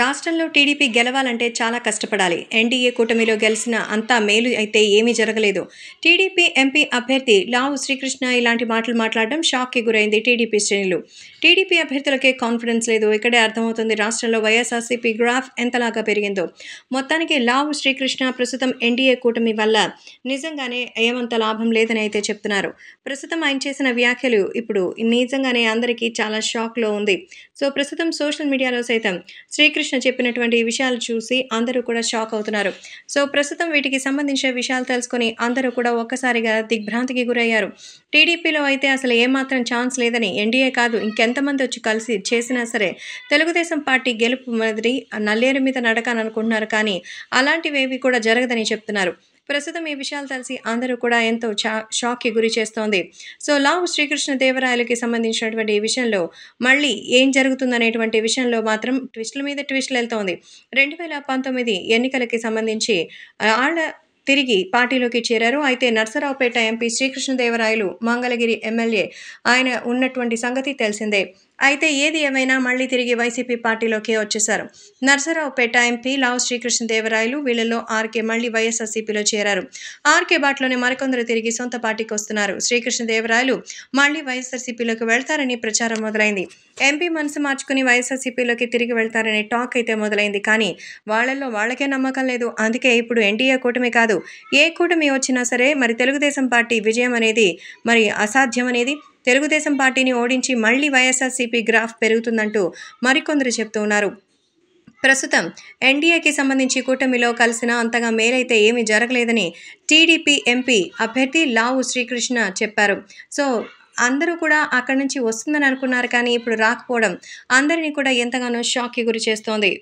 రాష్ట్రంలో టీడీపీ గెలవాలంటే చాలా కష్టపడాలి ఎన్డీఏ కూటమిలో గెలిచిన అంతా మేలు అయితే ఏమీ జరగలేదు టీడీపీ ఎంపీ అభ్యర్థి లావు శ్రీకృష్ణ ఇలాంటి మాటలు మాట్లాడడం షాక్కి గురైంది టీడీపీ శ్రేణులు టీడీపీ అభ్యర్థులకే కాన్ఫిడెన్స్ లేదు ఇక్కడే అర్థమవుతుంది రాష్ట్రంలో వైఎస్ఆర్సీపీ గ్రాఫ్ ఎంతలాగా పెరిగిందో మొత్తానికి లావు శ్రీకృష్ణ ప్రస్తుతం ఎన్డీఏ కూటమి వల్ల నిజంగానే ఏమంత లాభం లేదని అయితే చెప్తున్నారు ప్రస్తుతం ఆయన చేసిన వ్యాఖ్యలు ఇప్పుడు నిజంగానే అందరికీ చాలా షాక్లో ఉంది సో ప్రస్తుతం సోషల్ మీడియాలో సైతం శ్రీకృష్ణ రామకృష్ణ చెప్పినటువంటి విషయాలు చూసి అందరూ కూడా షాక్ అవుతున్నారు సో ప్రస్తుతం వీటికి సంబంధించిన విషయాలు తెలుసుకొని అందరూ కూడా ఒక్కసారిగా దిగ్భ్రాంతికి గురయ్యారు టీడీపీలో అయితే అసలు ఏమాత్రం ఛాన్స్ లేదని ఎన్డీఏ కాదు ఇంకెంతమంది వచ్చి కలిసి చేసినా సరే తెలుగుదేశం పార్టీ గెలుపు మాదిరి నల్లేరు మీద నడకాననుకుంటున్నారు కానీ అలాంటివేవి కూడా జరగదని చెప్తున్నారు ప్రస్తుతం ఈ విషయాలు తెలిసి అందరూ కూడా ఎంతో షాక్కి గురి చేస్తోంది సో లావు శ్రీకృష్ణ దేవరాయలకి సంబంధించినటువంటి ఈ విషయంలో మళ్ళీ ఏం జరుగుతుందనేటువంటి విషయంలో మాత్రం ట్విస్టుల మీద ట్విస్టులు వెళ్తోంది రెండు వేల పంతొమ్మిది ఎన్నికలకి సంబంధించి ఆళ్ళ తిరిగి పార్టీలోకి చేరారు అయితే నర్సరావుపేట ఎంపీ శ్రీకృష్ణదేవరాయలు మంగళగిరి ఎమ్మెల్యే ఆయన ఉన్నటువంటి సంగతి తెలిసిందే అయితే ఏది ఏమైనా మళ్ళీ తిరిగి వైసీపీ పార్టీలోకే వచ్చేశారు నర్సరావుపేట ఎంపీ లావు శ్రీకృష్ణదేవరాయలు వీళ్ళలో ఆర్కే మళ్ళీ వైఎస్ఆర్సీపీలో చేరారు ఆర్కే బాట్లోనే మరికొందరు తిరిగి సొంత పార్టీకి వస్తున్నారు శ్రీకృష్ణదేవరాయలు మళ్ళీ వైఎస్ఆర్సీపీలోకి వెళ్తారని ప్రచారం మొదలైంది ఎంపీ మనసు మార్చుకుని వైఎస్ఆర్సీపీలోకి తిరిగి వెళ్తారనే టాక్ అయితే మొదలైంది కానీ వాళ్ళల్లో వాళ్ళకే నమ్మకం లేదు అందుకే ఇప్పుడు ఎన్డీఏ కూటమి కాదు ఏ కూటమి వచ్చినా సరే మరి తెలుగుదేశం పార్టీ విజయం అనేది మరి అసాధ్యం అనేది తెలుగుదేశం పార్టీని ఓడించి మళ్లీ వైఎస్ఆర్సీపీ గ్రాఫ్ పెరుగుతుందంటూ మరికొందరు ఉన్నారు ప్రస్తుతం ఎన్డీఏకి సంబంధించి కూటమిలో కలిసిన అంతగా మేలైతే ఏమీ జరగలేదని టీడీపీ ఎంపీ అభ్యర్థి లావు శ్రీకృష్ణ చెప్పారు సో అందరూ కూడా అక్కడి నుంచి వస్తుందని అనుకున్నారు కానీ ఇప్పుడు రాకపోవడం అందరినీ కూడా ఎంతగానో షాక్కి గురి చేస్తోంది